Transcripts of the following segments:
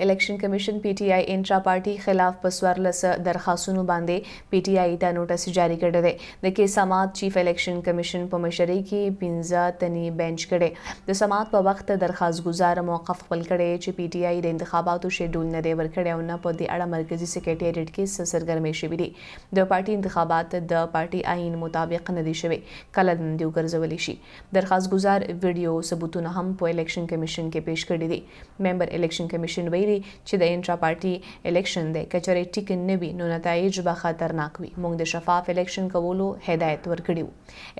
الیکشن کمیشن پی ټ آی انټرا پارټي خلاف په سوارلس درخواستونو باندې پی ټ آی دا نوټیس جاری کړی دی د کې سماعت چیف الیکشن کمیشن په مشرۍ کې پنځه تنی بنچ کړي د سماعت په وخت درخواستګزار موقف خپل کړي چې پی ټ آی د انتخاباتو شیډول نه دی ورکړی او نه په دې اړه مرکزی سیکریټریټ کې سرګرمي شوې دي د پارټي انتخابات د پارټي آئین مطابق نه دي شوي کله د وګرځول شي درخواستګزار ویډیو ثبوتونه هم په الیکشن کمیشن کې پیښ کړي دي ممبر الیکشن کمیشن وی شاعري چې د انټرا پارټي الیکشن د کچره ټیک نه وي نو نتایج به خطرناک وي موږ د شفاف الیکشن کولو هدایت ورکړیو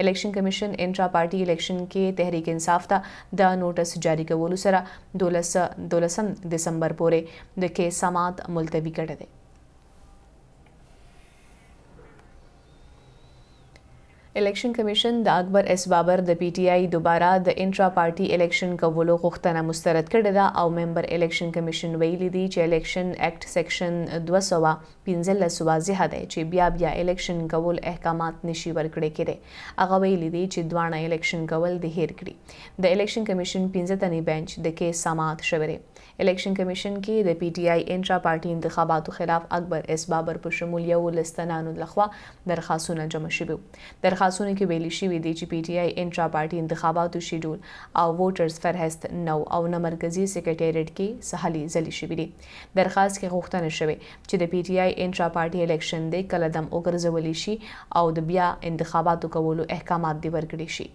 الیکشن کمیشن انټرا پارټي الیکشن کې تحریک انصاف ته د نوټس جاری کولو سره 12 دولس دسمبر پورې د کې سماعت ملتوي کړی دی الیکشن کمیشن د اکبر اس بابر د پی ټ آی دوباره د انټرا پارټي الیکشن کولو غوښتنه مسترد کړې ده او ممبر الیکشن کمیشن ویلي دی چې الیکشن اکټ سیکشن 215 واضحه ده چې بیا بیا الیکشن کول احکامات نشي ورکړي کېده هغه ویلي دی چې دوانه الیکشن کول د هیر کړی د الیکشن کمیشن 15 تنی بنچ د کیس سماعت شوره الیکشن کمیشن کې د پی ټ آی انټرا پارټي انتخاباتو خلاف اکبر اس بابر په شمول یو لستنانو لخوا درخواستونه جمع شوه درخواستونو کې ویلي شوی دی چې پی ټ آی انټرا پارټي انتخاباتو شیډول او ووټرز فهرست نو او نه مرکزی سیکریټریټ کې سهالي ځلې شوې دي درخواست کې غوښتنه شوې چې د پی ټ آی انټرا پارټي الیکشن د کلدم وګرځول شي او د بیا انتخاباتو کولو احکامات دی ورکړي شي